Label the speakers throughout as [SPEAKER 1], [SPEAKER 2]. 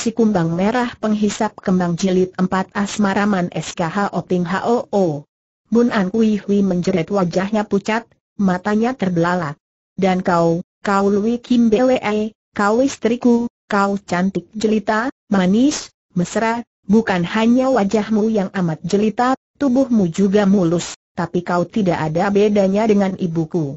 [SPEAKER 1] Si Kumbang Merah Penghisap Kembang Jilid empat Asmaraman SKH Oping HOO. Bun An Kui Hui menjerit wajahnya pucat, matanya terbelalak. Dan kau, kau Lui Kim Bwe, kau istriku, kau cantik jelita, manis, mesra, bukan hanya wajahmu yang amat jelita, tubuhmu juga mulus, tapi kau tidak ada bedanya dengan ibuku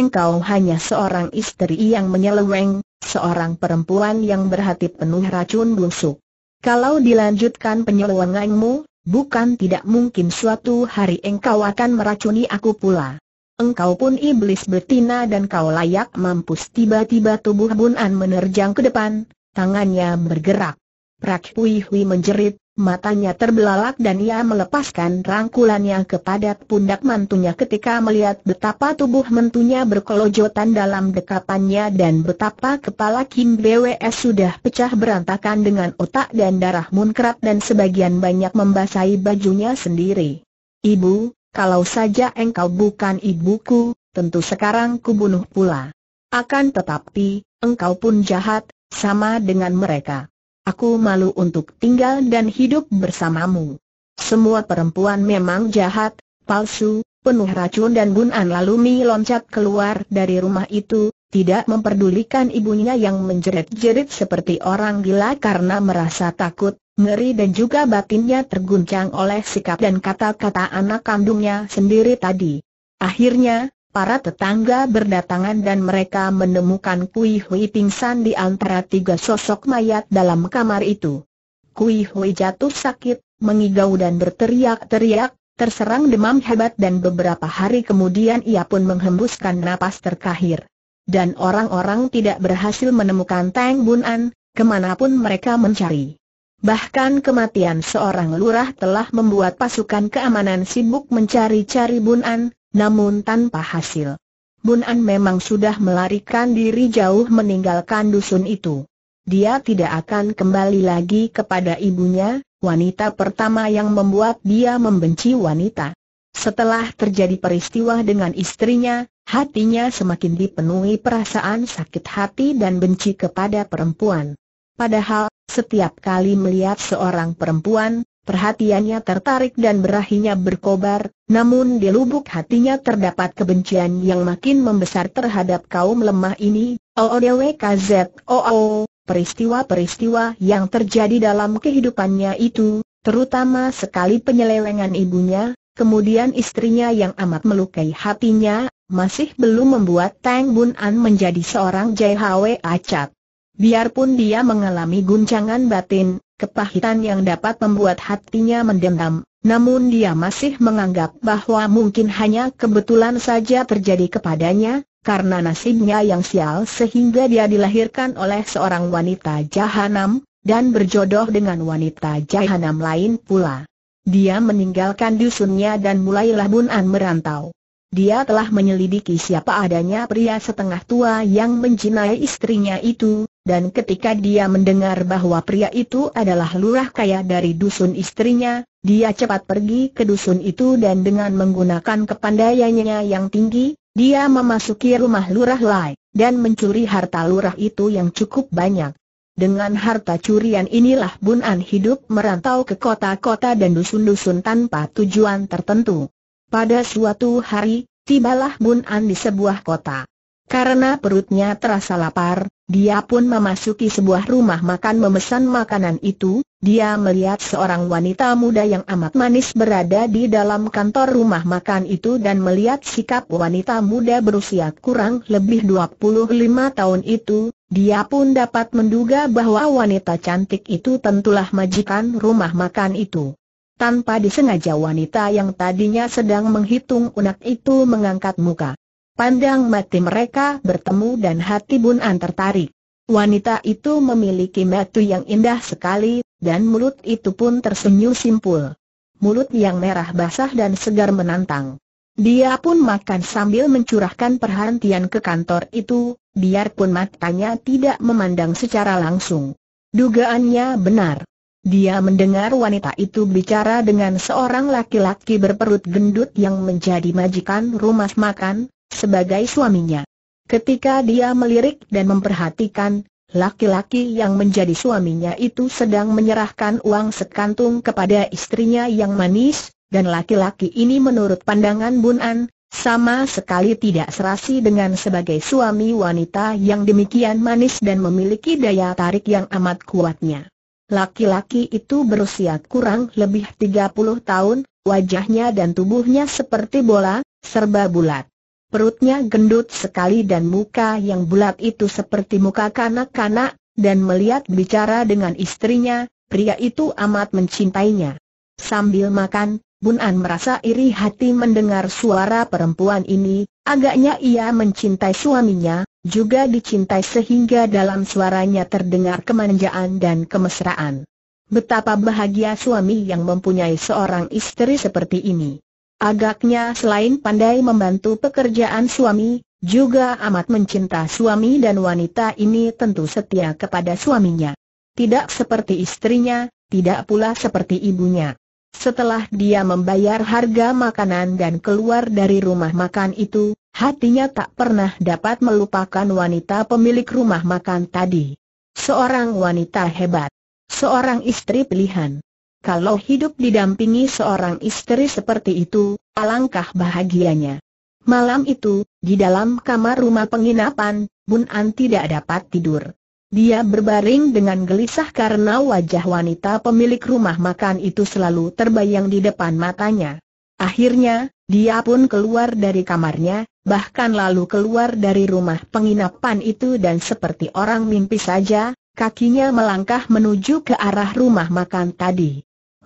[SPEAKER 1] engkau hanya seorang istri yang menyeleweng, seorang perempuan yang berhati penuh racun busuk. Kalau dilanjutkan penyelewenganmu, bukan tidak mungkin suatu hari engkau akan meracuni aku pula. Engkau pun iblis betina dan kau layak mampus tiba-tiba tubuh Bunan menerjang ke depan, tangannya bergerak. Prak Hui Hui menjerit, Matanya terbelalak dan ia melepaskan rangkulannya kepada pundak mantunya ketika melihat betapa tubuh mentunya berkelojotan dalam dekapannya dan betapa kepala Kim BWS sudah pecah berantakan dengan otak dan darah munkrat dan sebagian banyak membasahi bajunya sendiri. Ibu, kalau saja engkau bukan ibuku, tentu sekarang kubunuh pula. Akan tetapi, engkau pun jahat, sama dengan mereka. Aku malu untuk tinggal dan hidup bersamamu. Semua perempuan memang jahat, palsu, penuh racun dan bunan lalu Mi loncat keluar dari rumah itu, tidak memperdulikan ibunya yang menjerit-jerit seperti orang gila karena merasa takut, ngeri dan juga batinnya terguncang oleh sikap dan kata-kata anak kandungnya sendiri tadi. Akhirnya, Para tetangga berdatangan dan mereka menemukan Kui Hui pingsan di antara tiga sosok mayat dalam kamar itu. Kui Hui jatuh sakit, mengigau dan berteriak-teriak, terserang demam hebat dan beberapa hari kemudian ia pun menghembuskan napas terakhir. Dan orang-orang tidak berhasil menemukan Tang Bun An, kemanapun mereka mencari. Bahkan kematian seorang lurah telah membuat pasukan keamanan sibuk mencari-cari Bun An, namun tanpa hasil. Bun An memang sudah melarikan diri jauh meninggalkan dusun itu. Dia tidak akan kembali lagi kepada ibunya, wanita pertama yang membuat dia membenci wanita. Setelah terjadi peristiwa dengan istrinya, hatinya semakin dipenuhi perasaan sakit hati dan benci kepada perempuan. Padahal, setiap kali melihat seorang perempuan, perhatiannya tertarik dan berahinya berkobar, namun di lubuk hatinya terdapat kebencian yang makin membesar terhadap kaum lemah ini, OODWKZOO, peristiwa-peristiwa yang terjadi dalam kehidupannya itu, terutama sekali penyelewengan ibunya, kemudian istrinya yang amat melukai hatinya, masih belum membuat Tang Bun An menjadi seorang JHW acat. Biarpun dia mengalami guncangan batin, kepahitan yang dapat membuat hatinya mendendam, namun dia masih menganggap bahwa mungkin hanya kebetulan saja terjadi kepadanya, karena nasibnya yang sial sehingga dia dilahirkan oleh seorang wanita jahanam, dan berjodoh dengan wanita jahanam lain pula. Dia meninggalkan dusunnya dan mulailah Bun merantau. Dia telah menyelidiki siapa adanya pria setengah tua yang menjinai istrinya itu, dan ketika dia mendengar bahwa pria itu adalah lurah kaya dari dusun istrinya, dia cepat pergi ke dusun itu dan dengan menggunakan kepandaiannya yang tinggi, dia memasuki rumah lurah Lai, dan mencuri harta lurah itu yang cukup banyak. Dengan harta curian inilah Bun An hidup merantau ke kota-kota dan dusun-dusun tanpa tujuan tertentu. Pada suatu hari, tibalah Bun An di sebuah kota. Karena perutnya terasa lapar, dia pun memasuki sebuah rumah makan memesan makanan itu, dia melihat seorang wanita muda yang amat manis berada di dalam kantor rumah makan itu dan melihat sikap wanita muda berusia kurang lebih 25 tahun itu, dia pun dapat menduga bahwa wanita cantik itu tentulah majikan rumah makan itu. Tanpa disengaja wanita yang tadinya sedang menghitung unak itu mengangkat muka. Pandang mati mereka bertemu dan hati Bun An tertarik. Wanita itu memiliki metu yang indah sekali, dan mulut itu pun tersenyum simpul. Mulut yang merah basah dan segar menantang. Dia pun makan sambil mencurahkan perhatian ke kantor itu, biarpun matanya tidak memandang secara langsung. Dugaannya benar. Dia mendengar wanita itu bicara dengan seorang laki-laki berperut gendut yang menjadi majikan rumah makan, sebagai suaminya. Ketika dia melirik dan memperhatikan, laki-laki yang menjadi suaminya itu sedang menyerahkan uang sekantung kepada istrinya yang manis, dan laki-laki ini menurut pandangan Bun An, sama sekali tidak serasi dengan sebagai suami wanita yang demikian manis dan memiliki daya tarik yang amat kuatnya. Laki-laki itu berusia kurang lebih 30 tahun, wajahnya dan tubuhnya seperti bola, serba bulat perutnya gendut sekali dan muka yang bulat itu seperti muka kanak-kanak, dan melihat bicara dengan istrinya, pria itu amat mencintainya. Sambil makan, Bun An merasa iri hati mendengar suara perempuan ini, agaknya ia mencintai suaminya, juga dicintai sehingga dalam suaranya terdengar kemanjaan dan kemesraan. Betapa bahagia suami yang mempunyai seorang istri seperti ini. Agaknya selain pandai membantu pekerjaan suami, juga amat mencinta suami dan wanita ini tentu setia kepada suaminya. Tidak seperti istrinya, tidak pula seperti ibunya. Setelah dia membayar harga makanan dan keluar dari rumah makan itu, hatinya tak pernah dapat melupakan wanita pemilik rumah makan tadi. Seorang wanita hebat. Seorang istri pilihan. Kalau hidup didampingi seorang istri seperti itu, alangkah bahagianya. Malam itu, di dalam kamar rumah penginapan, Bun An tidak dapat tidur. Dia berbaring dengan gelisah karena wajah wanita pemilik rumah makan itu selalu terbayang di depan matanya. Akhirnya, dia pun keluar dari kamarnya, bahkan lalu keluar dari rumah penginapan itu dan seperti orang mimpi saja, kakinya melangkah menuju ke arah rumah makan tadi.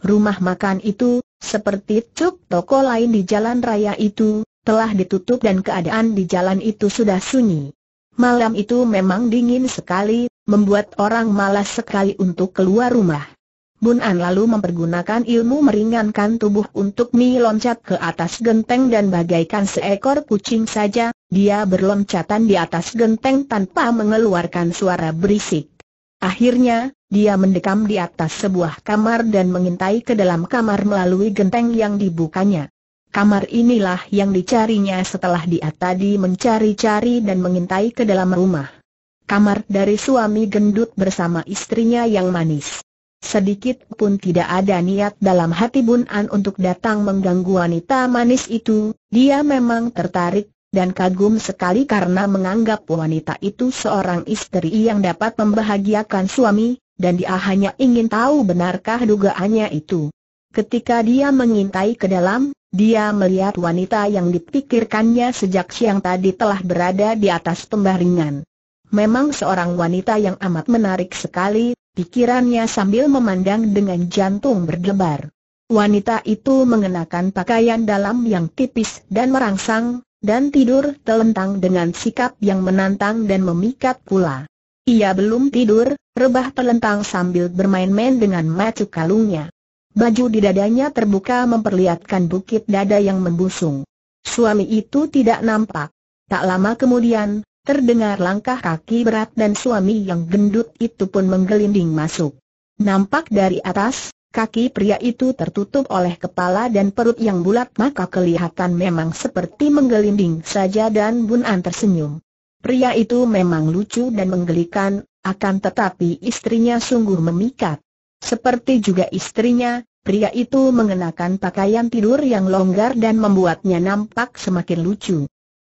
[SPEAKER 1] Rumah makan itu, seperti cuk toko lain di jalan raya itu, telah ditutup dan keadaan di jalan itu sudah sunyi. Malam itu memang dingin sekali, membuat orang malas sekali untuk keluar rumah. Bun An lalu mempergunakan ilmu meringankan tubuh untuk Mi loncat ke atas genteng dan bagaikan seekor kucing saja, dia berloncatan di atas genteng tanpa mengeluarkan suara berisik. Akhirnya, dia mendekam di atas sebuah kamar dan mengintai ke dalam kamar melalui genteng yang dibukanya. Kamar inilah yang dicarinya setelah dia tadi mencari-cari dan mengintai ke dalam rumah. Kamar dari suami gendut bersama istrinya yang manis. Sedikit pun tidak ada niat dalam hati Bun An untuk datang mengganggu wanita manis itu, dia memang tertarik dan kagum sekali karena menganggap wanita itu seorang istri yang dapat membahagiakan suami, dan dia hanya ingin tahu benarkah dugaannya itu. Ketika dia mengintai ke dalam, dia melihat wanita yang dipikirkannya sejak siang tadi telah berada di atas pembaringan. Memang seorang wanita yang amat menarik sekali, pikirannya sambil memandang dengan jantung berdebar. Wanita itu mengenakan pakaian dalam yang tipis dan merangsang, dan tidur telentang dengan sikap yang menantang dan memikat pula. Ia belum tidur, rebah telentang sambil bermain-main dengan macu kalungnya. Baju di dadanya terbuka memperlihatkan bukit dada yang membusung. Suami itu tidak nampak. Tak lama kemudian, terdengar langkah kaki berat dan suami yang gendut itu pun menggelinding masuk. Nampak dari atas, kaki pria itu tertutup oleh kepala dan perut yang bulat maka kelihatan memang seperti menggelinding saja dan Bunan tersenyum. Pria itu memang lucu dan menggelikan, akan tetapi istrinya sungguh memikat. Seperti juga istrinya, pria itu mengenakan pakaian tidur yang longgar dan membuatnya nampak semakin lucu.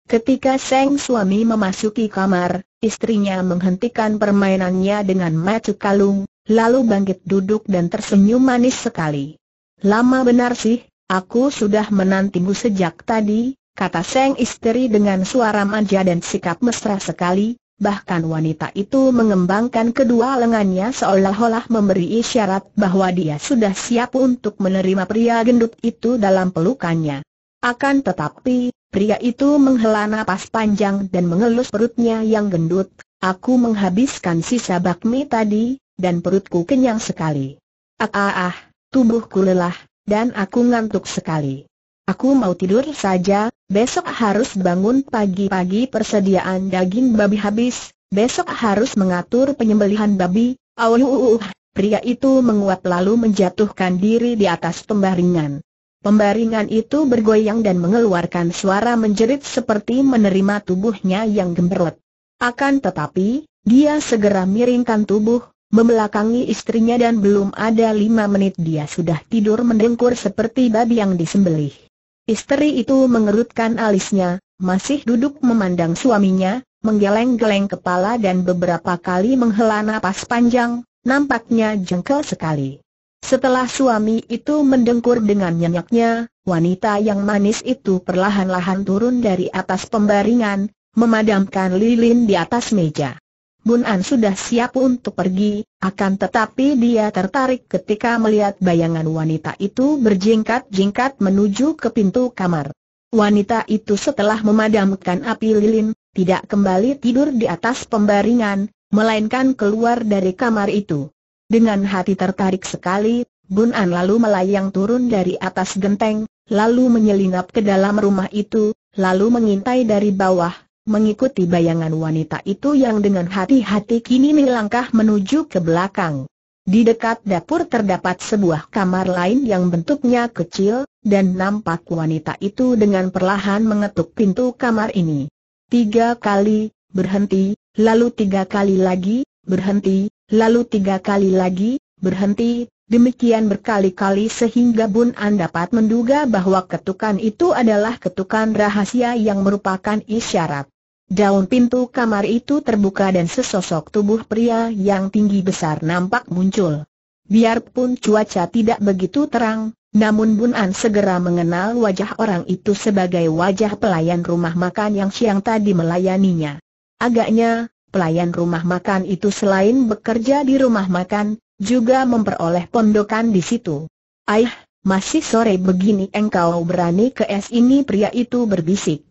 [SPEAKER 1] Ketika Seng suami memasuki kamar, istrinya menghentikan permainannya dengan maju kalung, lalu bangkit duduk dan tersenyum manis sekali. Lama benar sih, aku sudah menantimu sejak tadi, kata Seng istri dengan suara manja dan sikap mesra sekali, bahkan wanita itu mengembangkan kedua lengannya seolah-olah memberi isyarat bahwa dia sudah siap untuk menerima pria gendut itu dalam pelukannya. Akan tetapi, pria itu menghela napas panjang dan mengelus perutnya yang gendut, aku menghabiskan sisa bakmi tadi, dan perutku kenyang sekali. Ah ah ah, tubuhku lelah, dan aku ngantuk sekali. Aku mau tidur saja, besok harus bangun pagi-pagi persediaan daging babi habis, besok harus mengatur penyembelihan babi, awuh, uh, uh, uh. pria itu menguat lalu menjatuhkan diri di atas pembaringan. Pembaringan itu bergoyang dan mengeluarkan suara menjerit seperti menerima tubuhnya yang gemberlet. Akan tetapi, dia segera miringkan tubuh, membelakangi istrinya dan belum ada lima menit dia sudah tidur mendengkur seperti babi yang disembelih. Istri itu mengerutkan alisnya, masih duduk memandang suaminya, menggeleng-geleng kepala dan beberapa kali menghela napas panjang, nampaknya jengkel sekali. Setelah suami itu mendengkur dengan nyenyaknya, wanita yang manis itu perlahan-lahan turun dari atas pembaringan, memadamkan lilin di atas meja. Bun An sudah siap untuk pergi, akan tetapi dia tertarik ketika melihat bayangan wanita itu berjingkat-jingkat menuju ke pintu kamar. Wanita itu setelah memadamkan api lilin, tidak kembali tidur di atas pembaringan, melainkan keluar dari kamar itu. Dengan hati tertarik sekali, Bun An lalu melayang turun dari atas genteng, lalu menyelinap ke dalam rumah itu, lalu mengintai dari bawah, mengikuti bayangan wanita itu yang dengan hati-hati kini melangkah menuju ke belakang. Di dekat dapur terdapat sebuah kamar lain yang bentuknya kecil, dan nampak wanita itu dengan perlahan mengetuk pintu kamar ini. Tiga kali, berhenti, lalu tiga kali lagi, berhenti, lalu tiga kali lagi, berhenti, demikian berkali-kali sehingga Bun An dapat menduga bahwa ketukan itu adalah ketukan rahasia yang merupakan isyarat. Daun pintu kamar itu terbuka dan sesosok tubuh pria yang tinggi besar nampak muncul. Biarpun cuaca tidak begitu terang, namun Bun An segera mengenal wajah orang itu sebagai wajah pelayan rumah makan yang siang tadi melayaninya. Agaknya, pelayan rumah makan itu selain bekerja di rumah makan, juga memperoleh pondokan di situ. Aih, masih sore begini engkau berani ke es ini pria itu berbisik.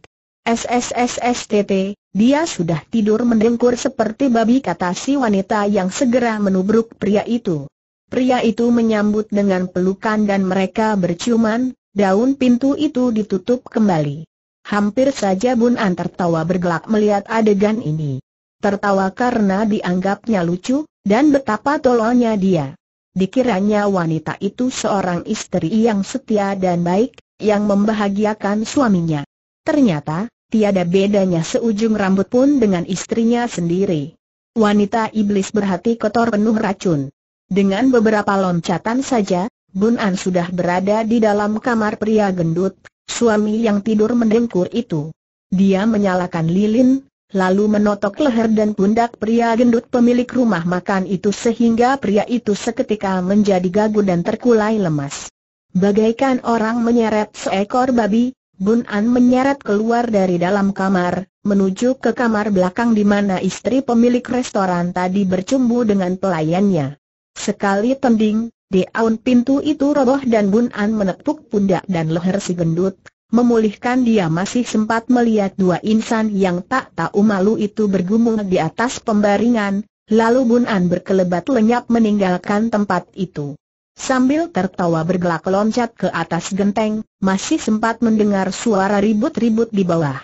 [SPEAKER 1] SSSSTT, dia sudah tidur mendengkur seperti babi kata si wanita yang segera menubruk pria itu. Pria itu menyambut dengan pelukan dan mereka berciuman, daun pintu itu ditutup kembali. Hampir saja Bun An tertawa bergelak melihat adegan ini. Tertawa karena dianggapnya lucu, dan betapa tololnya dia. Dikiranya wanita itu seorang istri yang setia dan baik, yang membahagiakan suaminya. Ternyata, tiada bedanya seujung rambut pun dengan istrinya sendiri. Wanita iblis berhati kotor penuh racun. Dengan beberapa loncatan saja, Bun An sudah berada di dalam kamar pria gendut, suami yang tidur mendengkur itu. Dia menyalakan lilin, lalu menotok leher dan pundak pria gendut pemilik rumah makan itu sehingga pria itu seketika menjadi gagu dan terkulai lemas. Bagaikan orang menyeret seekor babi, Bun An menyeret keluar dari dalam kamar, menuju ke kamar belakang di mana istri pemilik restoran tadi bercumbu dengan pelayannya. Sekali tending, deaun pintu itu roboh dan Bun An menepuk pundak dan leher si gendut. Memulihkan dia masih sempat melihat dua insan yang tak tahu malu itu bergumul di atas pembaringan, lalu Bun An berkelebat lenyap meninggalkan tempat itu. Sambil tertawa bergelak loncat ke atas genteng, masih sempat mendengar suara ribut-ribut di bawah.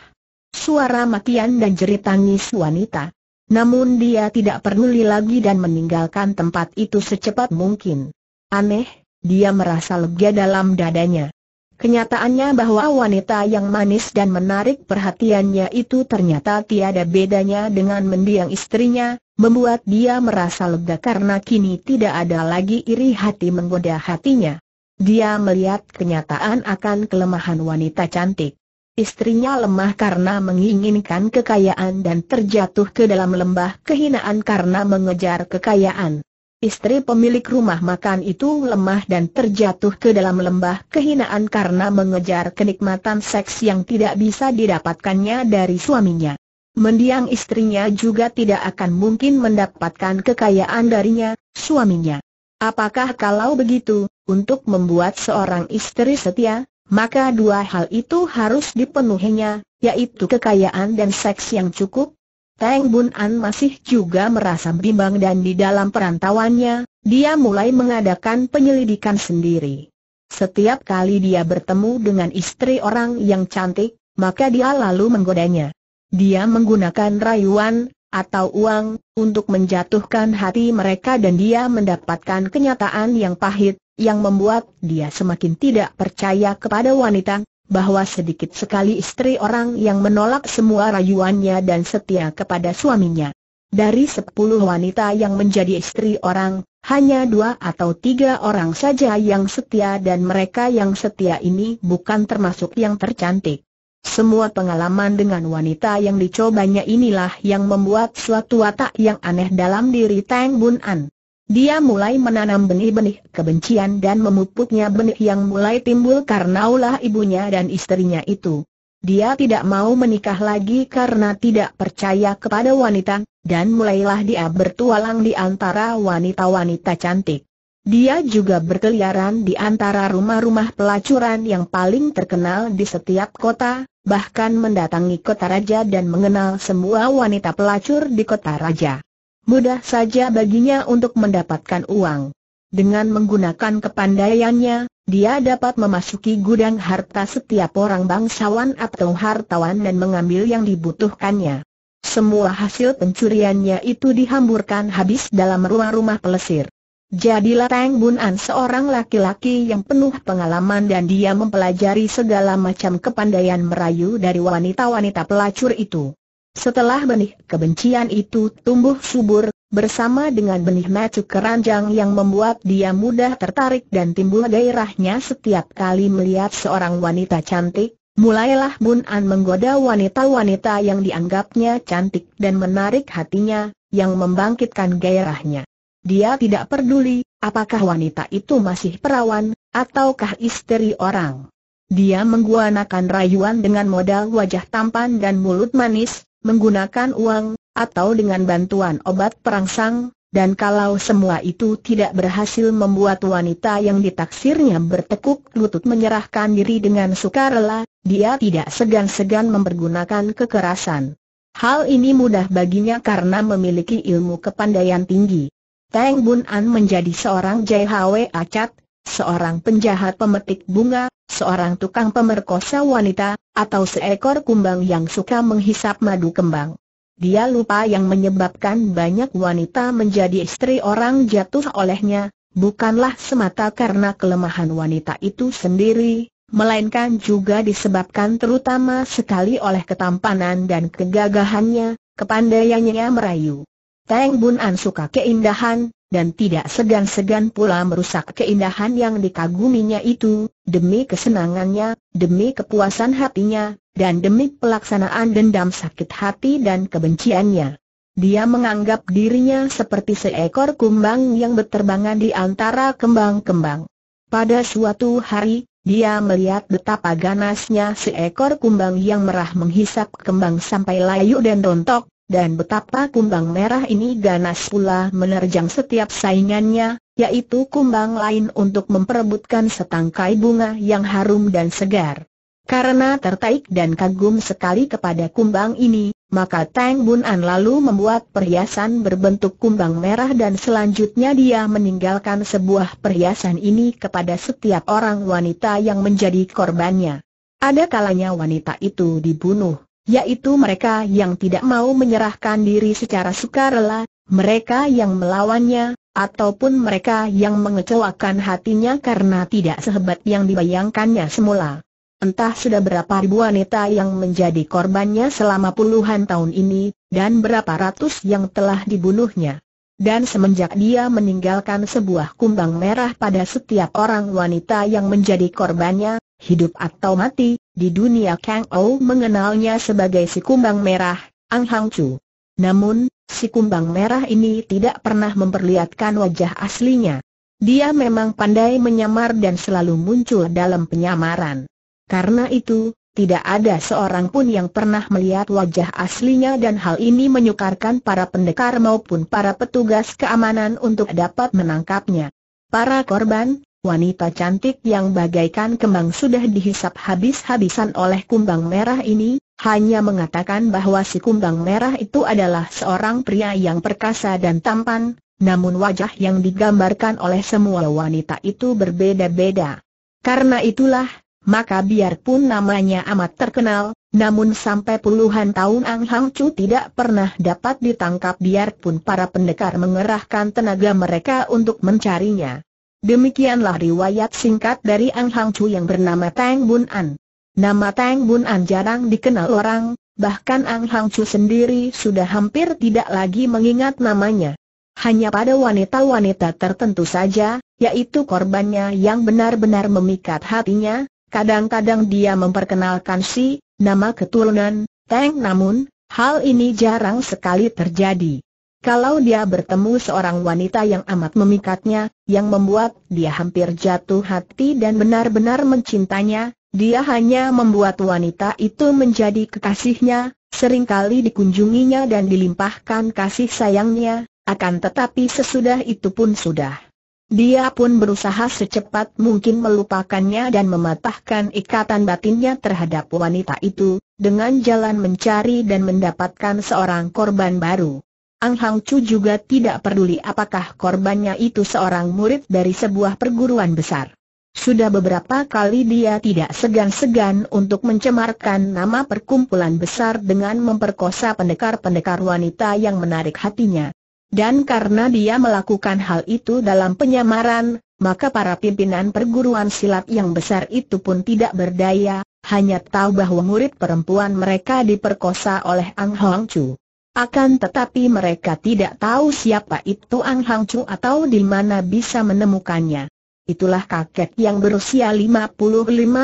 [SPEAKER 1] Suara makian dan jerit tangis wanita. Namun dia tidak peduli lagi dan meninggalkan tempat itu secepat mungkin. Aneh, dia merasa lega dalam dadanya. Kenyataannya bahwa wanita yang manis dan menarik perhatiannya itu ternyata tiada bedanya dengan mendiang istrinya, membuat dia merasa lega karena kini tidak ada lagi iri hati menggoda hatinya. Dia melihat kenyataan akan kelemahan wanita cantik. Istrinya lemah karena menginginkan kekayaan dan terjatuh ke dalam lembah kehinaan karena mengejar kekayaan. Istri pemilik rumah makan itu lemah dan terjatuh ke dalam lembah kehinaan karena mengejar kenikmatan seks yang tidak bisa didapatkannya dari suaminya. Mendiang istrinya juga tidak akan mungkin mendapatkan kekayaan darinya, suaminya. Apakah kalau begitu, untuk membuat seorang istri setia, maka dua hal itu harus dipenuhinya, yaitu kekayaan dan seks yang cukup? Teng Bun An masih juga merasa bimbang dan di dalam perantauannya, dia mulai mengadakan penyelidikan sendiri. Setiap kali dia bertemu dengan istri orang yang cantik, maka dia lalu menggodanya. Dia menggunakan rayuan, atau uang, untuk menjatuhkan hati mereka dan dia mendapatkan kenyataan yang pahit, yang membuat dia semakin tidak percaya kepada wanita, bahwa sedikit sekali istri orang yang menolak semua rayuannya dan setia kepada suaminya. Dari sepuluh wanita yang menjadi istri orang, hanya dua atau tiga orang saja yang setia dan mereka yang setia ini bukan termasuk yang tercantik. Semua pengalaman dengan wanita yang dicobanya inilah yang membuat suatu watak yang aneh dalam diri Tang Bun An. Dia mulai menanam benih-benih kebencian dan memupuknya benih yang mulai timbul karena ulah ibunya dan istrinya itu. Dia tidak mau menikah lagi karena tidak percaya kepada wanita, dan mulailah dia bertualang di antara wanita-wanita cantik. Dia juga berkeliaran di antara rumah-rumah pelacuran yang paling terkenal di setiap kota, bahkan mendatangi kota raja dan mengenal semua wanita pelacur di kota raja. Mudah saja baginya untuk mendapatkan uang. Dengan menggunakan kepandaiannya, dia dapat memasuki gudang harta setiap orang bangsawan atau hartawan dan mengambil yang dibutuhkannya. Semua hasil pencuriannya itu dihamburkan habis dalam rumah-rumah pelesir. Jadilah Tang Bun An seorang laki-laki yang penuh pengalaman dan dia mempelajari segala macam kepandaian merayu dari wanita-wanita pelacur itu. Setelah benih kebencian itu tumbuh subur, bersama dengan benih macu keranjang yang membuat dia mudah tertarik dan timbul gairahnya setiap kali melihat seorang wanita cantik, mulailah Bun An menggoda wanita-wanita yang dianggapnya cantik dan menarik hatinya, yang membangkitkan gairahnya. Dia tidak peduli, apakah wanita itu masih perawan, ataukah istri orang. Dia menggunakan rayuan dengan modal wajah tampan dan mulut manis, menggunakan uang, atau dengan bantuan obat perangsang, dan kalau semua itu tidak berhasil membuat wanita yang ditaksirnya bertekuk lutut menyerahkan diri dengan sukarela, dia tidak segan-segan mempergunakan kekerasan. Hal ini mudah baginya karena memiliki ilmu kepandaian tinggi. Tang Bun An menjadi seorang JHW acat, seorang penjahat pemetik bunga, seorang tukang pemerkosa wanita, atau seekor kumbang yang suka menghisap madu kembang. Dia lupa yang menyebabkan banyak wanita menjadi istri orang jatuh olehnya, bukanlah semata karena kelemahan wanita itu sendiri, melainkan juga disebabkan terutama sekali oleh ketampanan dan kegagahannya, kepandaiannya merayu. Teng An suka keindahan, dan tidak segan-segan pula merusak keindahan yang dikaguminya itu, demi kesenangannya, demi kepuasan hatinya, dan demi pelaksanaan dendam sakit hati dan kebenciannya. Dia menganggap dirinya seperti seekor kumbang yang berterbangan di antara kembang-kembang. Pada suatu hari, dia melihat betapa ganasnya seekor kumbang yang merah menghisap kembang sampai layu dan rontok, dan betapa kumbang merah ini ganas pula menerjang setiap saingannya, yaitu kumbang lain untuk memperebutkan setangkai bunga yang harum dan segar. Karena tertarik dan kagum sekali kepada kumbang ini, maka Tang Bun An lalu membuat perhiasan berbentuk kumbang merah dan selanjutnya dia meninggalkan sebuah perhiasan ini kepada setiap orang wanita yang menjadi korbannya. Ada kalanya wanita itu dibunuh yaitu mereka yang tidak mau menyerahkan diri secara sukarela, mereka yang melawannya, ataupun mereka yang mengecewakan hatinya karena tidak sehebat yang dibayangkannya semula. Entah sudah berapa ribu wanita yang menjadi korbannya selama puluhan tahun ini, dan berapa ratus yang telah dibunuhnya. Dan semenjak dia meninggalkan sebuah kumbang merah pada setiap orang wanita yang menjadi korbannya, hidup atau mati, di dunia Kang Ou mengenalnya sebagai si kumbang merah, Ang Hang Chu. Namun, si kumbang merah ini tidak pernah memperlihatkan wajah aslinya. Dia memang pandai menyamar dan selalu muncul dalam penyamaran. Karena itu, tidak ada seorang pun yang pernah melihat wajah aslinya dan hal ini menyukarkan para pendekar maupun para petugas keamanan untuk dapat menangkapnya. Para korban, Wanita cantik yang bagaikan kembang sudah dihisap habis-habisan oleh kumbang merah ini, hanya mengatakan bahwa si kumbang merah itu adalah seorang pria yang perkasa dan tampan, namun wajah yang digambarkan oleh semua wanita itu berbeda-beda. Karena itulah, maka biarpun namanya amat terkenal, namun sampai puluhan tahun Ang Hang Chu tidak pernah dapat ditangkap biarpun para pendekar mengerahkan tenaga mereka untuk mencarinya. Demikianlah riwayat singkat dari Ang Hang Chu yang bernama Tang Bun An. Nama Tang Bun An jarang dikenal orang, bahkan Ang Hang Chu sendiri sudah hampir tidak lagi mengingat namanya. Hanya pada wanita-wanita tertentu saja, yaitu korbannya yang benar-benar memikat hatinya, kadang-kadang dia memperkenalkan si, nama keturunan, Tang namun, hal ini jarang sekali terjadi. Kalau dia bertemu seorang wanita yang amat memikatnya, yang membuat dia hampir jatuh hati dan benar-benar mencintanya, dia hanya membuat wanita itu menjadi kekasihnya, seringkali dikunjunginya dan dilimpahkan kasih sayangnya, akan tetapi sesudah itu pun sudah. Dia pun berusaha secepat mungkin melupakannya dan mematahkan ikatan batinnya terhadap wanita itu, dengan jalan mencari dan mendapatkan seorang korban baru. Ang Hang Chu juga tidak peduli apakah korbannya itu seorang murid dari sebuah perguruan besar. Sudah beberapa kali dia tidak segan-segan untuk mencemarkan nama perkumpulan besar dengan memperkosa pendekar-pendekar wanita yang menarik hatinya. Dan karena dia melakukan hal itu dalam penyamaran, maka para pimpinan perguruan silat yang besar itu pun tidak berdaya, hanya tahu bahwa murid perempuan mereka diperkosa oleh Ang Hong Chu. Akan tetapi mereka tidak tahu siapa itu Ang Hang Chu atau di mana bisa menemukannya. Itulah kakek yang berusia 55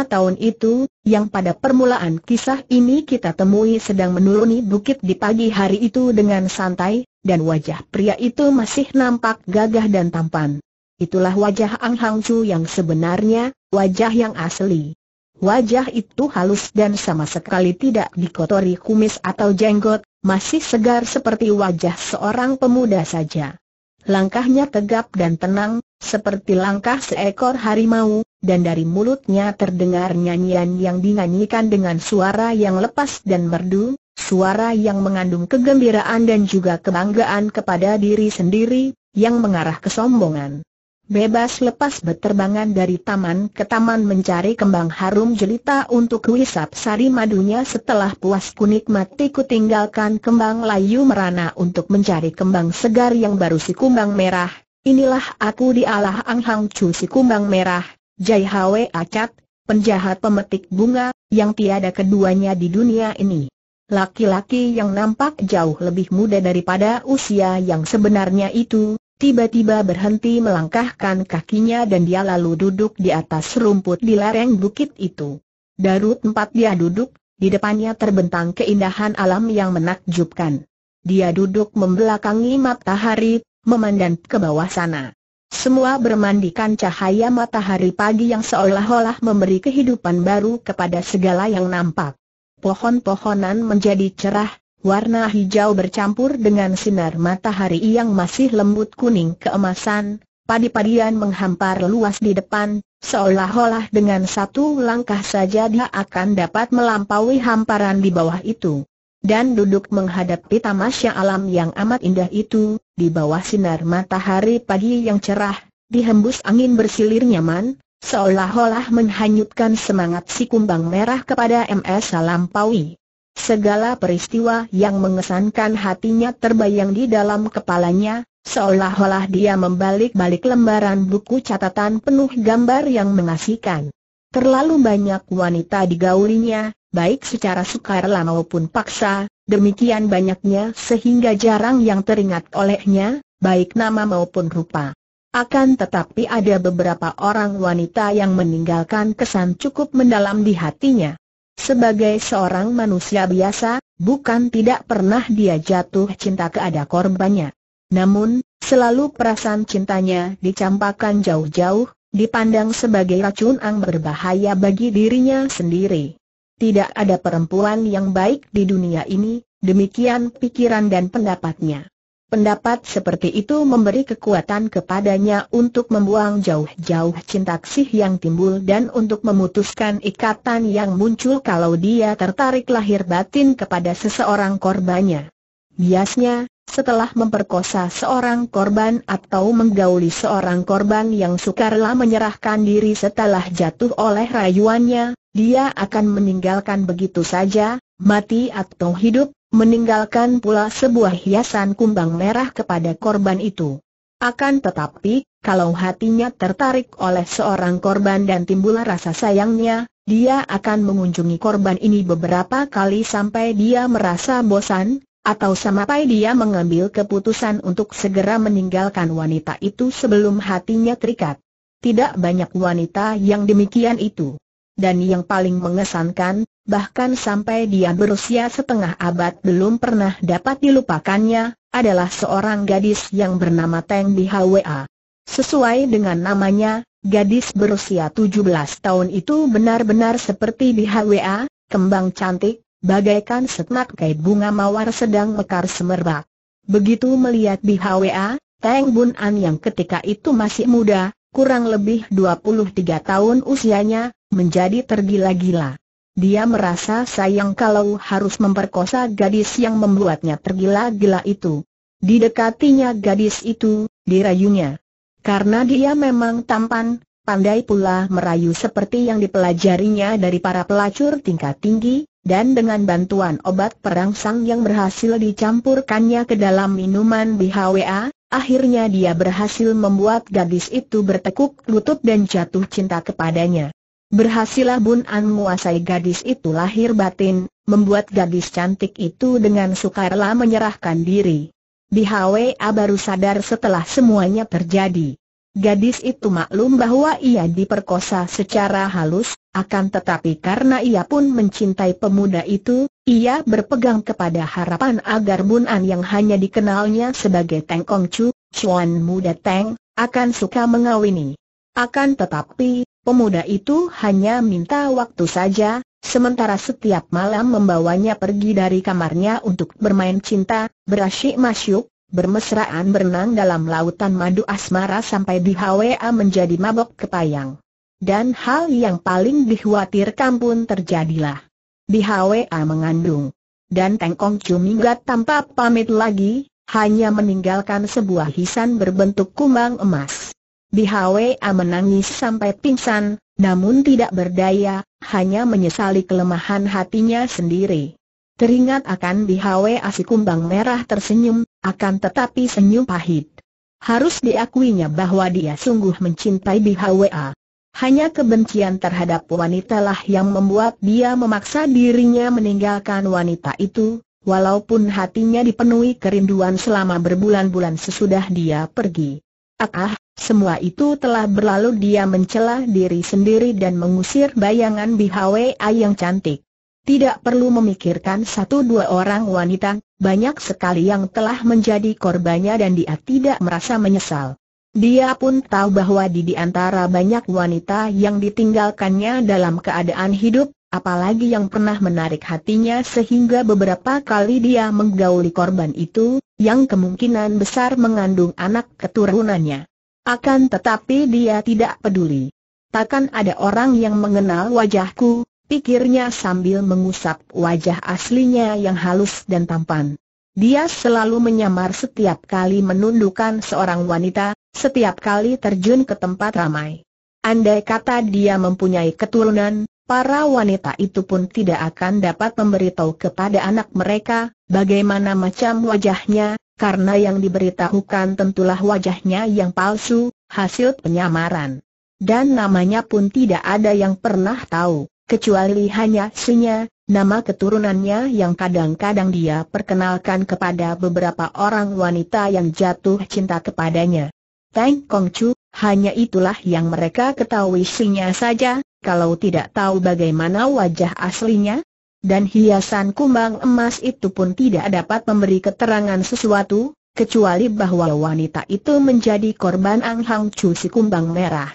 [SPEAKER 1] tahun itu, yang pada permulaan kisah ini kita temui sedang menuruni bukit di pagi hari itu dengan santai, dan wajah pria itu masih nampak gagah dan tampan. Itulah wajah Ang Hang Chu yang sebenarnya, wajah yang asli. Wajah itu halus dan sama sekali tidak dikotori kumis atau jenggot, masih segar seperti wajah seorang pemuda saja. Langkahnya tegap dan tenang, seperti langkah seekor harimau, dan dari mulutnya terdengar nyanyian yang dinyanyikan dengan suara yang lepas dan merdu, suara yang mengandung kegembiraan dan juga kebanggaan kepada diri sendiri, yang mengarah kesombongan. Bebas lepas berterbangan dari taman ke taman mencari kembang harum jelita untuk kuisap sari madunya setelah puas kunikmati ku tinggalkan kembang layu merana untuk mencari kembang segar yang baru si kumbang merah. Inilah aku di anghang Ang Hang si kumbang merah, Jai hawe Acat, penjahat pemetik bunga, yang tiada keduanya di dunia ini. Laki-laki yang nampak jauh lebih muda daripada usia yang sebenarnya itu, tiba-tiba berhenti melangkahkan kakinya dan dia lalu duduk di atas rumput di lereng bukit itu. Darut tempat dia duduk, di depannya terbentang keindahan alam yang menakjubkan. Dia duduk membelakangi matahari, memandang ke bawah sana. Semua bermandikan cahaya matahari pagi yang seolah-olah memberi kehidupan baru kepada segala yang nampak. Pohon-pohonan menjadi cerah, warna hijau bercampur dengan sinar matahari yang masih lembut kuning keemasan, padi-padian menghampar luas di depan, seolah-olah dengan satu langkah saja dia akan dapat melampaui hamparan di bawah itu. Dan duduk menghadapi tamasya alam yang amat indah itu, di bawah sinar matahari pagi yang cerah, dihembus angin bersilir nyaman, seolah-olah menghanyutkan semangat si kumbang merah kepada MS Salampawi. Segala peristiwa yang mengesankan hatinya terbayang di dalam kepalanya, seolah-olah dia membalik-balik lembaran buku catatan penuh gambar yang mengasihkan. Terlalu banyak wanita digaulinya, baik secara sukarela maupun paksa, demikian banyaknya sehingga jarang yang teringat olehnya, baik nama maupun rupa. Akan tetapi ada beberapa orang wanita yang meninggalkan kesan cukup mendalam di hatinya. Sebagai seorang manusia biasa, bukan tidak pernah dia jatuh cinta keada korbannya. Namun, selalu perasaan cintanya dicampakkan jauh-jauh, dipandang sebagai racun yang berbahaya bagi dirinya sendiri. Tidak ada perempuan yang baik di dunia ini, demikian pikiran dan pendapatnya. Pendapat seperti itu memberi kekuatan kepadanya untuk membuang jauh-jauh cinta sih yang timbul dan untuk memutuskan ikatan yang muncul kalau dia tertarik lahir batin kepada seseorang korbannya. Biasanya, setelah memperkosa seorang korban atau menggauli seorang korban yang sukarlah menyerahkan diri setelah jatuh oleh rayuannya, dia akan meninggalkan begitu saja, mati atau hidup, meninggalkan pula sebuah hiasan kumbang merah kepada korban itu. Akan tetapi, kalau hatinya tertarik oleh seorang korban dan timbul rasa sayangnya, dia akan mengunjungi korban ini beberapa kali sampai dia merasa bosan, atau sampai dia mengambil keputusan untuk segera meninggalkan wanita itu sebelum hatinya terikat. Tidak banyak wanita yang demikian itu dan yang paling mengesankan, bahkan sampai dia berusia setengah abad belum pernah dapat dilupakannya, adalah seorang gadis yang bernama Teng di Hwa. Sesuai dengan namanya, gadis berusia 17 tahun itu benar-benar seperti di Hwa, kembang cantik, bagaikan kait bunga mawar sedang mekar semerbak. Begitu melihat di Hwa, Teng Bun An yang ketika itu masih muda, kurang lebih 23 tahun usianya, menjadi tergila-gila. Dia merasa sayang kalau harus memperkosa gadis yang membuatnya tergila-gila itu. Didekatinya gadis itu, dirayunya. Karena dia memang tampan, pandai pula merayu seperti yang dipelajarinya dari para pelacur tingkat tinggi, dan dengan bantuan obat perangsang yang berhasil dicampurkannya ke dalam minuman BHWA, akhirnya dia berhasil membuat gadis itu bertekuk lutut dan jatuh cinta kepadanya. Berhasillah Bun An menguasai gadis itu lahir batin, membuat gadis cantik itu dengan sukarela menyerahkan diri. Di HWA baru sadar setelah semuanya terjadi. Gadis itu maklum bahwa ia diperkosa secara halus, akan tetapi karena ia pun mencintai pemuda itu, ia berpegang kepada harapan agar Bun An yang hanya dikenalnya sebagai Teng Kong Chu, Chuan Muda Teng, akan suka mengawini. Akan tetapi, Pemuda itu hanya minta waktu saja, sementara setiap malam membawanya pergi dari kamarnya untuk bermain cinta, berasyik masyuk, bermesraan berenang dalam lautan madu asmara sampai di HWA menjadi mabok kepayang. Dan hal yang paling dikhawatirkan pun terjadilah. Di HWA mengandung. Dan Tengkong Cumingat tanpa pamit lagi, hanya meninggalkan sebuah hisan berbentuk kumbang emas. BHWA menangis sampai pingsan, namun tidak berdaya, hanya menyesali kelemahan hatinya sendiri. Teringat akan BHWA si kumbang merah tersenyum, akan tetapi senyum pahit. Harus diakuinya bahwa dia sungguh mencintai BHWA. Hanya kebencian terhadap wanita lah yang membuat dia memaksa dirinya meninggalkan wanita itu, walaupun hatinya dipenuhi kerinduan selama berbulan-bulan sesudah dia pergi. Ah, ah, semua itu telah berlalu dia mencela diri sendiri dan mengusir bayangan BHWA yang cantik. Tidak perlu memikirkan satu dua orang wanita, banyak sekali yang telah menjadi korbannya dan dia tidak merasa menyesal. Dia pun tahu bahwa di di antara banyak wanita yang ditinggalkannya dalam keadaan hidup, apalagi yang pernah menarik hatinya sehingga beberapa kali dia menggauli korban itu, yang kemungkinan besar mengandung anak keturunannya. Akan tetapi dia tidak peduli. Takkan ada orang yang mengenal wajahku, pikirnya sambil mengusap wajah aslinya yang halus dan tampan. Dia selalu menyamar setiap kali menundukkan seorang wanita, setiap kali terjun ke tempat ramai. Andai kata dia mempunyai keturunan, para wanita itu pun tidak akan dapat memberitahu kepada anak mereka, bagaimana macam wajahnya, karena yang diberitahukan tentulah wajahnya yang palsu, hasil penyamaran. Dan namanya pun tidak ada yang pernah tahu, kecuali hanya sinya, nama keturunannya yang kadang-kadang dia perkenalkan kepada beberapa orang wanita yang jatuh cinta kepadanya. Tang Kongcu, hanya itulah yang mereka ketahui sinya saja, kalau tidak tahu bagaimana wajah aslinya, dan hiasan kumbang emas itu pun tidak dapat memberi keterangan sesuatu, kecuali bahwa wanita itu menjadi korban Ang Hang Chu si kumbang merah.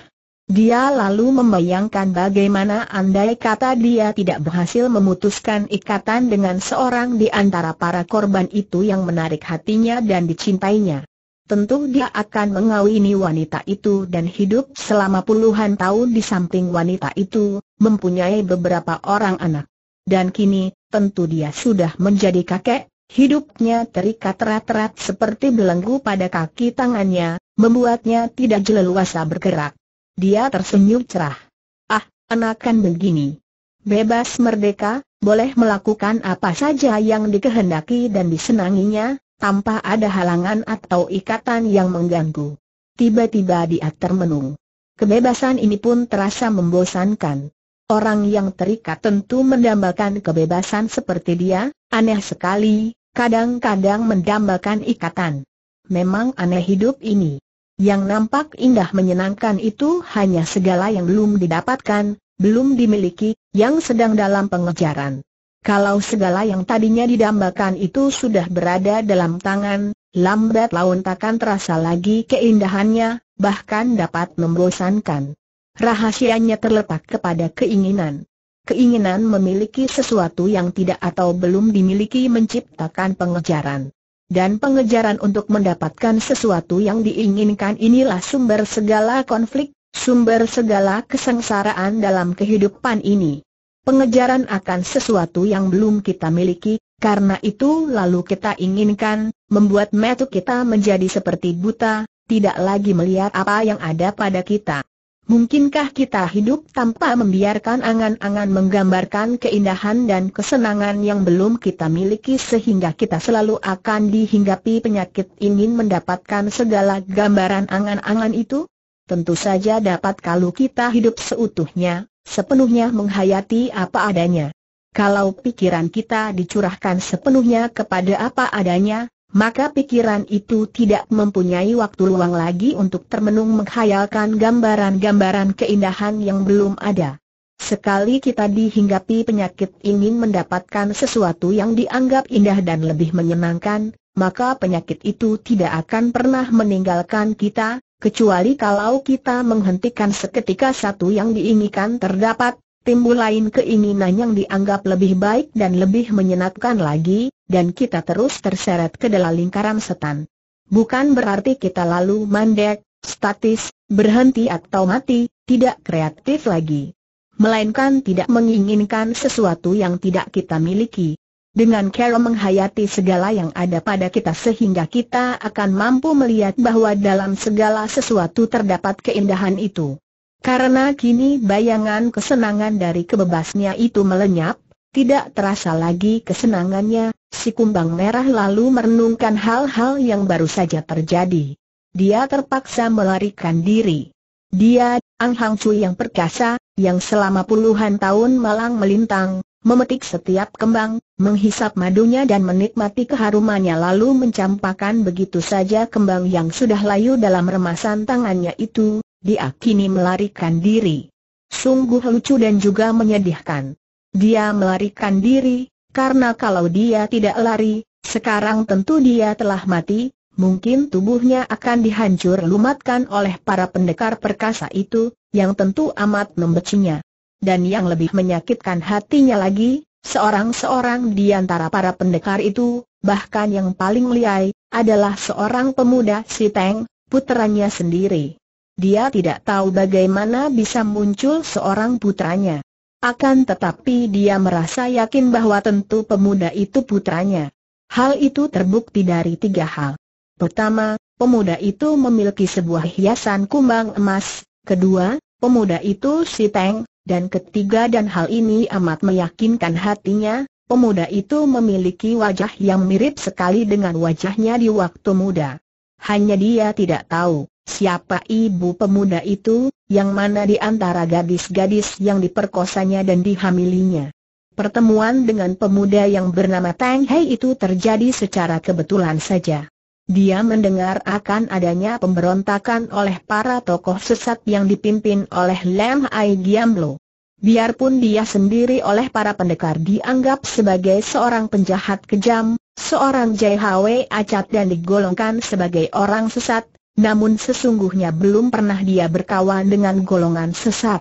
[SPEAKER 1] Dia lalu membayangkan bagaimana andai kata dia tidak berhasil memutuskan ikatan dengan seorang di antara para korban itu yang menarik hatinya dan dicintainya tentu dia akan mengawini wanita itu dan hidup selama puluhan tahun di samping wanita itu, mempunyai beberapa orang anak. Dan kini, tentu dia sudah menjadi kakek, hidupnya terikat rat-rat seperti belenggu pada kaki tangannya, membuatnya tidak jeleluasa bergerak. Dia tersenyum cerah. Ah, enakan begini. Bebas merdeka, boleh melakukan apa saja yang dikehendaki dan disenanginya, tanpa ada halangan atau ikatan yang mengganggu. Tiba-tiba dia termenung. Kebebasan ini pun terasa membosankan. Orang yang terikat tentu mendambakan kebebasan seperti dia, aneh sekali, kadang-kadang mendambakan ikatan. Memang aneh hidup ini. Yang nampak indah menyenangkan itu hanya segala yang belum didapatkan, belum dimiliki, yang sedang dalam pengejaran. Kalau segala yang tadinya didambakan itu sudah berada dalam tangan, lambat laun takkan terasa lagi keindahannya, bahkan dapat membosankan. Rahasianya terletak kepada keinginan. Keinginan memiliki sesuatu yang tidak atau belum dimiliki menciptakan pengejaran. Dan pengejaran untuk mendapatkan sesuatu yang diinginkan inilah sumber segala konflik, sumber segala kesengsaraan dalam kehidupan ini. Pengejaran akan sesuatu yang belum kita miliki, karena itu lalu kita inginkan, membuat metu kita menjadi seperti buta, tidak lagi melihat apa yang ada pada kita. Mungkinkah kita hidup tanpa membiarkan angan-angan menggambarkan keindahan dan kesenangan yang belum kita miliki sehingga kita selalu akan dihinggapi penyakit ingin mendapatkan segala gambaran angan-angan itu? tentu saja dapat kalau kita hidup seutuhnya, sepenuhnya menghayati apa adanya. Kalau pikiran kita dicurahkan sepenuhnya kepada apa adanya, maka pikiran itu tidak mempunyai waktu luang lagi untuk termenung menghayalkan gambaran-gambaran keindahan yang belum ada. Sekali kita dihinggapi penyakit ingin mendapatkan sesuatu yang dianggap indah dan lebih menyenangkan, maka penyakit itu tidak akan pernah meninggalkan kita, kecuali kalau kita menghentikan seketika satu yang diinginkan terdapat, timbul lain keinginan yang dianggap lebih baik dan lebih menyenangkan lagi, dan kita terus terseret ke dalam lingkaran setan. Bukan berarti kita lalu mandek, statis, berhenti atau mati, tidak kreatif lagi. Melainkan tidak menginginkan sesuatu yang tidak kita miliki. Dengan cara menghayati segala yang ada pada kita sehingga kita akan mampu melihat bahwa dalam segala sesuatu terdapat keindahan itu. Karena kini bayangan kesenangan dari kebebasnya itu melenyap, tidak terasa lagi kesenangannya, si kumbang merah lalu merenungkan hal-hal yang baru saja terjadi. Dia terpaksa melarikan diri. Dia, Ang Hang Cui yang perkasa, yang selama puluhan tahun malang melintang, memetik setiap kembang, menghisap madunya dan menikmati keharumannya lalu mencampakkan begitu saja kembang yang sudah layu dalam remasan tangannya itu, dia kini melarikan diri. Sungguh lucu dan juga menyedihkan. Dia melarikan diri, karena kalau dia tidak lari, sekarang tentu dia telah mati, mungkin tubuhnya akan dihancur lumatkan oleh para pendekar perkasa itu, yang tentu amat membecinya dan yang lebih menyakitkan hatinya lagi, seorang-seorang di antara para pendekar itu, bahkan yang paling liai, adalah seorang pemuda Siteng, puteranya sendiri. Dia tidak tahu bagaimana bisa muncul seorang putranya. Akan tetapi dia merasa yakin bahwa tentu pemuda itu putranya. Hal itu terbukti dari tiga hal. Pertama, pemuda itu memiliki sebuah hiasan kumbang emas. Kedua, pemuda itu si Teng, dan ketiga dan hal ini amat meyakinkan hatinya, pemuda itu memiliki wajah yang mirip sekali dengan wajahnya di waktu muda. Hanya dia tidak tahu siapa ibu pemuda itu, yang mana di antara gadis-gadis yang diperkosanya dan dihamilinya. Pertemuan dengan pemuda yang bernama Tang Hei itu terjadi secara kebetulan saja. Dia mendengar akan adanya pemberontakan oleh para tokoh sesat yang dipimpin oleh Lam Ai Giamlo. Biarpun dia sendiri oleh para pendekar dianggap sebagai seorang penjahat kejam, seorang JHW acat dan digolongkan sebagai orang sesat, namun sesungguhnya belum pernah dia berkawan dengan golongan sesat.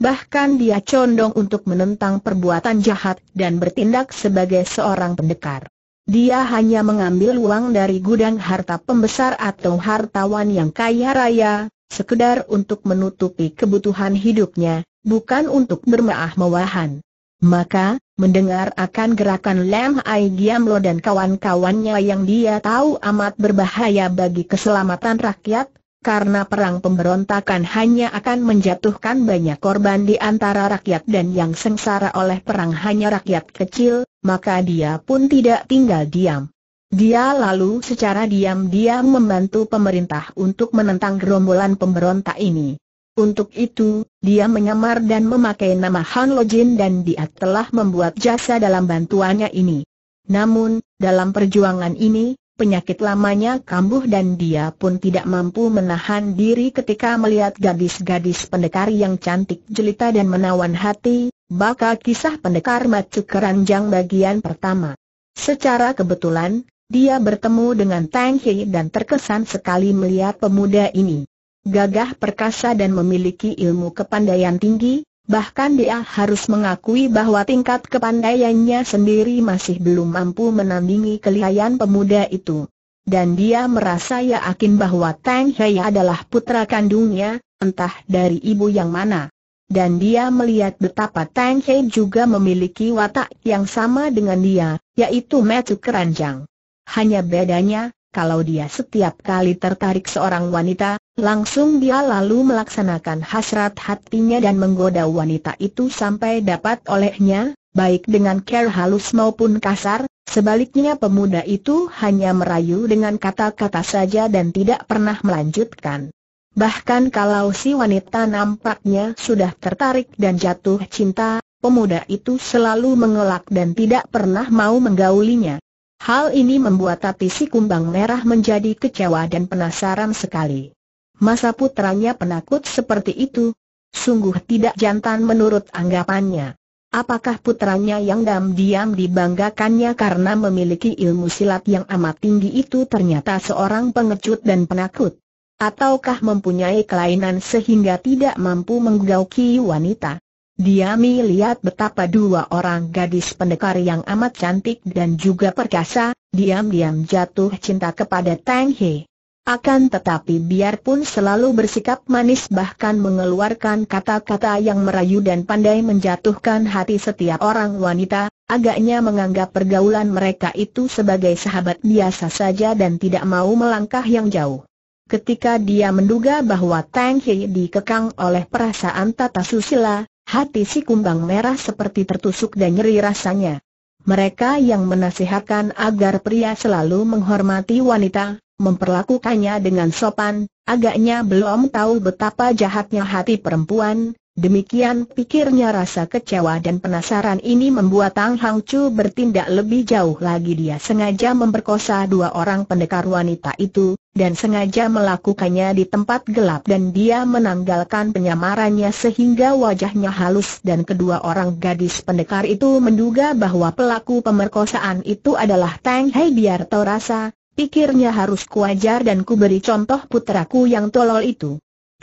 [SPEAKER 1] Bahkan dia condong untuk menentang perbuatan jahat dan bertindak sebagai seorang pendekar. Dia hanya mengambil uang dari gudang harta pembesar atau hartawan yang kaya raya, sekedar untuk menutupi kebutuhan hidupnya, bukan untuk bermaah-mewahan. Maka, mendengar akan gerakan Lam Ai Giamlo dan kawan-kawannya yang dia tahu amat berbahaya bagi keselamatan rakyat, karena perang pemberontakan hanya akan menjatuhkan banyak korban di antara rakyat dan yang sengsara oleh perang hanya rakyat kecil, maka dia pun tidak tinggal diam. Dia lalu secara diam-diam membantu pemerintah untuk menentang gerombolan pemberontak ini. Untuk itu, dia menyamar dan memakai nama Han Lojin dan dia telah membuat jasa dalam bantuannya ini. Namun, dalam perjuangan ini, Penyakit lamanya kambuh dan dia pun tidak mampu menahan diri ketika melihat gadis-gadis pendekar yang cantik jelita dan menawan hati, bakal kisah pendekar macu keranjang bagian pertama. Secara kebetulan, dia bertemu dengan Tang Hei dan terkesan sekali melihat pemuda ini. Gagah perkasa dan memiliki ilmu kepandaian tinggi, bahkan dia harus mengakui bahwa tingkat kepandaiannya sendiri masih belum mampu menandingi kelihayan pemuda itu. Dan dia merasa yakin bahwa Tang Hei adalah putra kandungnya, entah dari ibu yang mana. Dan dia melihat betapa Tang Hei juga memiliki watak yang sama dengan dia, yaitu metu keranjang. Hanya bedanya, kalau dia setiap kali tertarik seorang wanita, langsung dia lalu melaksanakan hasrat hatinya dan menggoda wanita itu sampai dapat olehnya, baik dengan care halus maupun kasar, sebaliknya pemuda itu hanya merayu dengan kata-kata saja dan tidak pernah melanjutkan. Bahkan kalau si wanita nampaknya sudah tertarik dan jatuh cinta, pemuda itu selalu mengelak dan tidak pernah mau menggaulinya. Hal ini membuat tapi si kumbang merah menjadi kecewa dan penasaran sekali. Masa putranya penakut seperti itu? Sungguh tidak jantan menurut anggapannya. Apakah putranya yang diam-diam dibanggakannya karena memiliki ilmu silat yang amat tinggi itu ternyata seorang pengecut dan penakut? Ataukah mempunyai kelainan sehingga tidak mampu menggauki wanita? Diami lihat betapa dua orang gadis pendekar yang amat cantik dan juga perkasa, diam-diam jatuh cinta kepada Tang He. Akan tetapi biarpun selalu bersikap manis bahkan mengeluarkan kata-kata yang merayu dan pandai menjatuhkan hati setiap orang wanita, agaknya menganggap pergaulan mereka itu sebagai sahabat biasa saja dan tidak mau melangkah yang jauh. Ketika dia menduga bahwa Tang He dikekang oleh perasaan tata susila, Hati si kumbang merah seperti tertusuk dan nyeri rasanya. Mereka yang menasihatkan agar pria selalu menghormati wanita, memperlakukannya dengan sopan, agaknya belum tahu betapa jahatnya hati perempuan, Demikian pikirnya rasa kecewa dan penasaran ini membuat Tang Hang Chu bertindak lebih jauh lagi dia sengaja memperkosa dua orang pendekar wanita itu, dan sengaja melakukannya di tempat gelap dan dia menanggalkan penyamarannya sehingga wajahnya halus dan kedua orang gadis pendekar itu menduga bahwa pelaku pemerkosaan itu adalah Tang Hai biar tau rasa, pikirnya harus kuajar dan kuberi contoh putraku yang tolol itu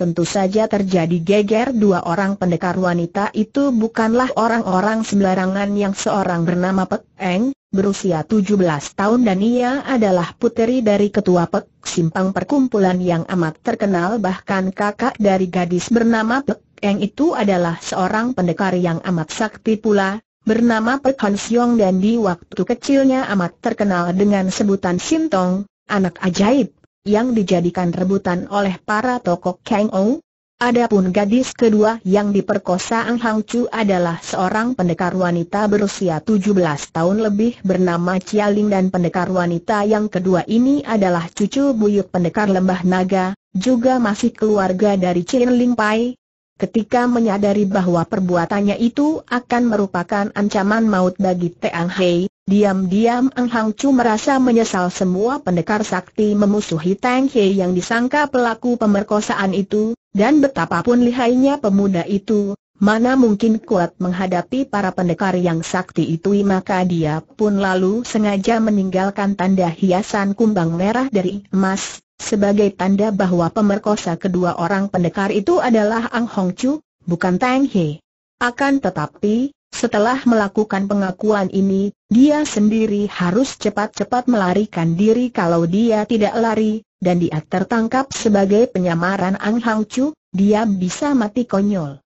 [SPEAKER 1] tentu saja terjadi geger dua orang pendekar wanita itu bukanlah orang-orang sembarangan yang seorang bernama Pek Eng, berusia 17 tahun dan ia adalah puteri dari ketua Pek Simpang Perkumpulan yang amat terkenal bahkan kakak dari gadis bernama Pek Eng itu adalah seorang pendekar yang amat sakti pula, bernama Pek Han Siong dan di waktu kecilnya amat terkenal dengan sebutan Sintong, anak ajaib yang dijadikan rebutan oleh para tokoh Kang Ou. Adapun gadis kedua yang diperkosa Ang Hang Chu adalah seorang pendekar wanita berusia 17 tahun lebih bernama Chia Ling dan pendekar wanita yang kedua ini adalah cucu buyut pendekar lembah naga, juga masih keluarga dari Chin Ling Pai. Ketika menyadari bahwa perbuatannya itu akan merupakan ancaman maut bagi Teang Hei, Diam-diam Ang Hang Chu merasa menyesal semua pendekar sakti memusuhi Tang He yang disangka pelaku pemerkosaan itu, dan betapapun lihainya pemuda itu, mana mungkin kuat menghadapi para pendekar yang sakti itu maka dia pun lalu sengaja meninggalkan tanda hiasan kumbang merah dari emas, sebagai tanda bahwa pemerkosa kedua orang pendekar itu adalah Ang Hong Chu, bukan Tang He. Akan tetapi, setelah melakukan pengakuan ini, dia sendiri harus cepat-cepat melarikan diri kalau dia tidak lari, dan dia tertangkap sebagai penyamaran Ang Hang Chu, dia bisa mati konyol.